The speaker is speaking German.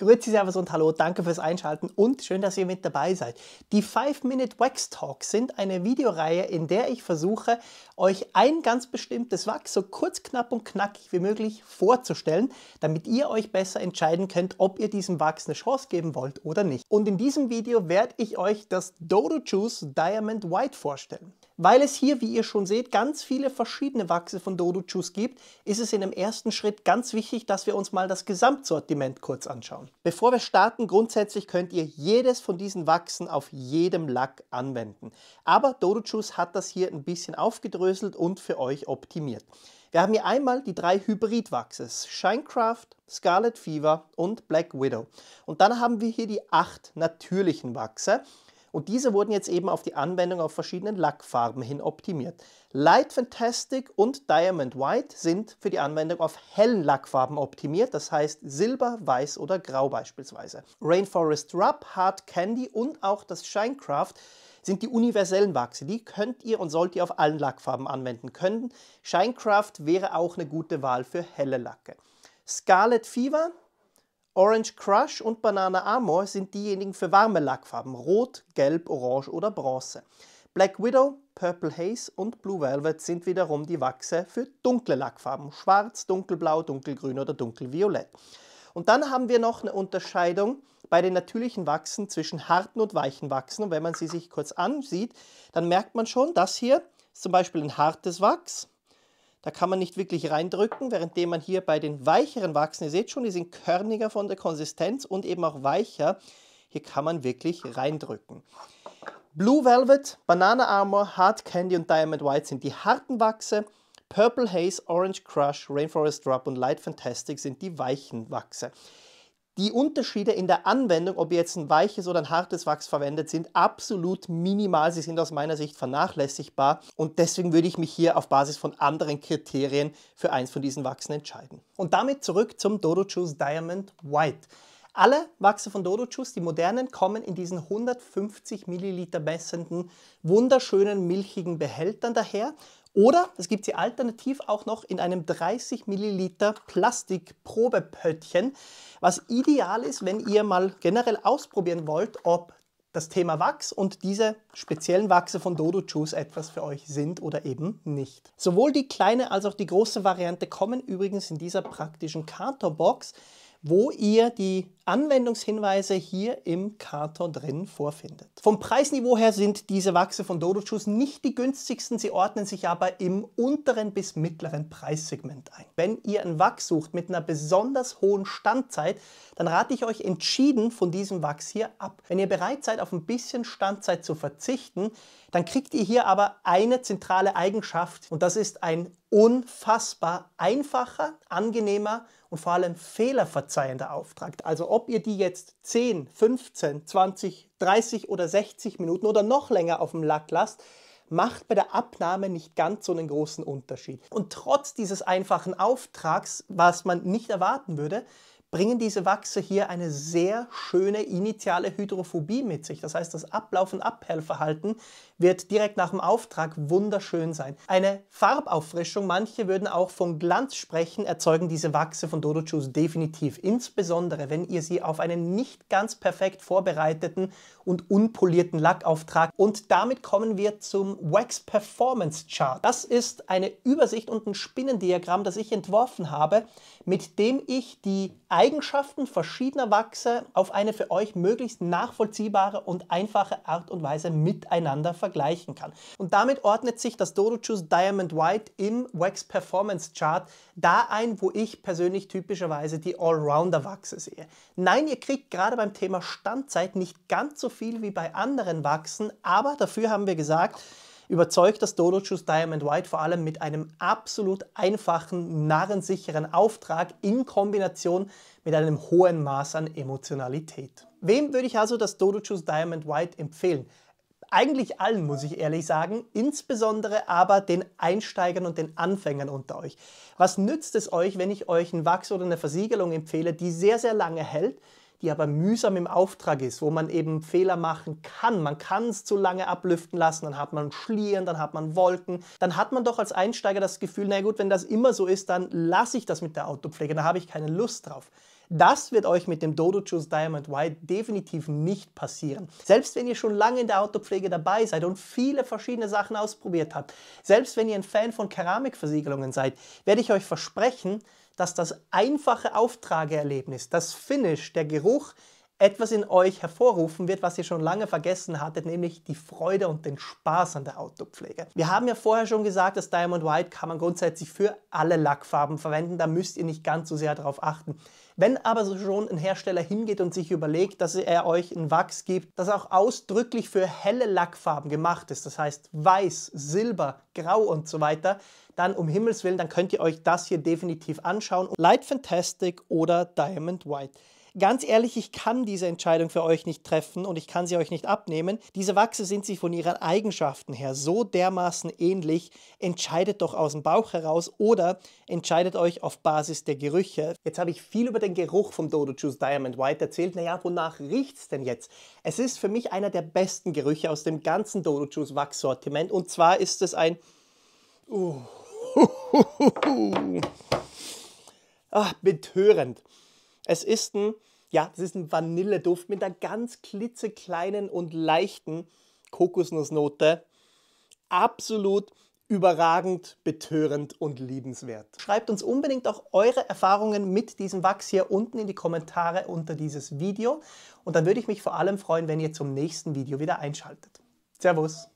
Grüezi, Servus und Hallo, danke fürs Einschalten und schön, dass ihr mit dabei seid. Die 5-Minute Wax Talks sind eine Videoreihe, in der ich versuche, euch ein ganz bestimmtes Wachs so kurz, knapp und knackig wie möglich vorzustellen, damit ihr euch besser entscheiden könnt, ob ihr diesem Wachs eine Chance geben wollt oder nicht. Und in diesem Video werde ich euch das Dodo Juice Diamond White vorstellen. Weil es hier, wie ihr schon seht, ganz viele verschiedene Wachse von Dodo Juice gibt, ist es in dem ersten Schritt ganz wichtig, dass wir uns mal das Gesamtsortiment kurz anschauen. Bevor wir starten, grundsätzlich könnt ihr jedes von diesen Wachsen auf jedem Lack anwenden. Aber Dodo Juice hat das hier ein bisschen aufgedröselt und für euch optimiert. Wir haben hier einmal die drei Hybridwachse, Shinecraft, Scarlet Fever und Black Widow. Und dann haben wir hier die acht natürlichen Wachse. Und diese wurden jetzt eben auf die Anwendung auf verschiedenen Lackfarben hin optimiert. Light Fantastic und Diamond White sind für die Anwendung auf hellen Lackfarben optimiert, das heißt Silber, Weiß oder Grau beispielsweise. Rainforest Rub, Hard Candy und auch das Shinecraft sind die universellen Wachse. Die könnt ihr und sollt ihr auf allen Lackfarben anwenden können. Shinecraft wäre auch eine gute Wahl für helle Lacke. Scarlet Fever Orange Crush und Banana Amor sind diejenigen für warme Lackfarben, rot, gelb, orange oder bronze. Black Widow, Purple Haze und Blue Velvet sind wiederum die Wachse für dunkle Lackfarben, schwarz, dunkelblau, dunkelgrün oder dunkelviolett. Und dann haben wir noch eine Unterscheidung bei den natürlichen Wachsen zwischen harten und weichen Wachsen. Und wenn man sie sich kurz ansieht, dann merkt man schon, dass hier ist zum Beispiel ein hartes Wachs da kann man nicht wirklich reindrücken, währenddem man hier bei den weicheren Wachsen, ihr seht schon, die sind körniger von der Konsistenz und eben auch weicher. Hier kann man wirklich reindrücken. Blue Velvet, Banana Armor, Hard Candy und Diamond White sind die harten Wachse. Purple Haze, Orange Crush, Rainforest Drop und Light Fantastic sind die weichen Wachse. Die Unterschiede in der Anwendung, ob ihr jetzt ein weiches oder ein hartes Wachs verwendet, sind absolut minimal. Sie sind aus meiner Sicht vernachlässigbar und deswegen würde ich mich hier auf Basis von anderen Kriterien für eins von diesen Wachsen entscheiden. Und damit zurück zum Dodo Choose Diamond White. Alle Wachse von Dodo Juice, die modernen, kommen in diesen 150 Milliliter messenden, wunderschönen, milchigen Behältern daher. Oder es gibt sie alternativ auch noch in einem 30 Milliliter Plastikprobepöttchen, was ideal ist, wenn ihr mal generell ausprobieren wollt, ob das Thema Wachs und diese speziellen Wachse von Dodo Juice etwas für euch sind oder eben nicht. Sowohl die kleine als auch die große Variante kommen übrigens in dieser praktischen Kartonbox wo ihr die Anwendungshinweise hier im Karton drin vorfindet. Vom Preisniveau her sind diese Wachse von Dodochus nicht die günstigsten, sie ordnen sich aber im unteren bis mittleren Preissegment ein. Wenn ihr einen Wachs sucht mit einer besonders hohen Standzeit, dann rate ich euch entschieden von diesem Wachs hier ab. Wenn ihr bereit seid, auf ein bisschen Standzeit zu verzichten, dann kriegt ihr hier aber eine zentrale Eigenschaft und das ist ein unfassbar einfacher, angenehmer und vor allem fehlerverzeihender Auftrag. Also ob ihr die jetzt 10, 15, 20, 30 oder 60 Minuten oder noch länger auf dem Lack lasst, macht bei der Abnahme nicht ganz so einen großen Unterschied. Und trotz dieses einfachen Auftrags, was man nicht erwarten würde, bringen diese Wachse hier eine sehr schöne initiale Hydrophobie mit sich. Das heißt, das Ablauf- und Abperlverhalten wird direkt nach dem Auftrag wunderschön sein. Eine Farbauffrischung, manche würden auch von Glanz sprechen, erzeugen diese Wachse von Dodo Juice definitiv. Insbesondere, wenn ihr sie auf einen nicht ganz perfekt vorbereiteten und unpolierten Lackauftrag. Und damit kommen wir zum Wax Performance Chart. Das ist eine Übersicht und ein Spinnendiagramm, das ich entworfen habe, mit dem ich die Eigenschaften verschiedener Wachse auf eine für euch möglichst nachvollziehbare und einfache Art und Weise miteinander vergleichen kann. Und damit ordnet sich das Dodo Dodochus Diamond White im Wax Performance Chart da ein, wo ich persönlich typischerweise die Allrounder Wachse sehe. Nein, ihr kriegt gerade beim Thema Standzeit nicht ganz so viel wie bei anderen Wachsen, aber dafür haben wir gesagt, überzeugt das Dodo Choose Diamond White vor allem mit einem absolut einfachen, narrensicheren Auftrag in Kombination mit einem hohen Maß an Emotionalität. Wem würde ich also das Dodo Choose Diamond White empfehlen? eigentlich allen, muss ich ehrlich sagen, insbesondere aber den Einsteigern und den Anfängern unter euch. Was nützt es euch, wenn ich euch einen Wachs oder eine Versiegelung empfehle, die sehr, sehr lange hält, die aber mühsam im Auftrag ist, wo man eben Fehler machen kann. Man kann es zu lange ablüften lassen, dann hat man Schlieren, dann hat man Wolken. Dann hat man doch als Einsteiger das Gefühl, na gut, wenn das immer so ist, dann lasse ich das mit der Autopflege, da habe ich keine Lust drauf. Das wird euch mit dem Dodo Juice Diamond White definitiv nicht passieren. Selbst wenn ihr schon lange in der Autopflege dabei seid und viele verschiedene Sachen ausprobiert habt, selbst wenn ihr ein Fan von Keramikversiegelungen seid, werde ich euch versprechen, dass das einfache Auftrageerlebnis, das Finish, der Geruch etwas in euch hervorrufen wird, was ihr schon lange vergessen hattet, nämlich die Freude und den Spaß an der Autopflege. Wir haben ja vorher schon gesagt, dass Diamond White kann man grundsätzlich für alle Lackfarben verwenden, da müsst ihr nicht ganz so sehr darauf achten. Wenn aber so schon ein Hersteller hingeht und sich überlegt, dass er euch ein Wachs gibt, das auch ausdrücklich für helle Lackfarben gemacht ist, das heißt weiß, silber, grau und so weiter, dann um Himmels Willen, dann könnt ihr euch das hier definitiv anschauen. Light Fantastic oder Diamond White ganz ehrlich, ich kann diese Entscheidung für euch nicht treffen und ich kann sie euch nicht abnehmen. Diese Wachse sind sich von ihren Eigenschaften her so dermaßen ähnlich. Entscheidet doch aus dem Bauch heraus oder entscheidet euch auf Basis der Gerüche. Jetzt habe ich viel über den Geruch vom Dodo Juice Diamond White erzählt. Naja, wonach riecht es denn jetzt? Es ist für mich einer der besten Gerüche aus dem ganzen Dodo Juice Wachssortiment und zwar ist es ein... Uh, Ach, ah, betörend. Es ist ein, ja, es ist ein Vanilleduft mit einer ganz klitzekleinen und leichten Kokosnussnote. Absolut überragend, betörend und liebenswert. Schreibt uns unbedingt auch eure Erfahrungen mit diesem Wachs hier unten in die Kommentare unter dieses Video. Und dann würde ich mich vor allem freuen, wenn ihr zum nächsten Video wieder einschaltet. Servus!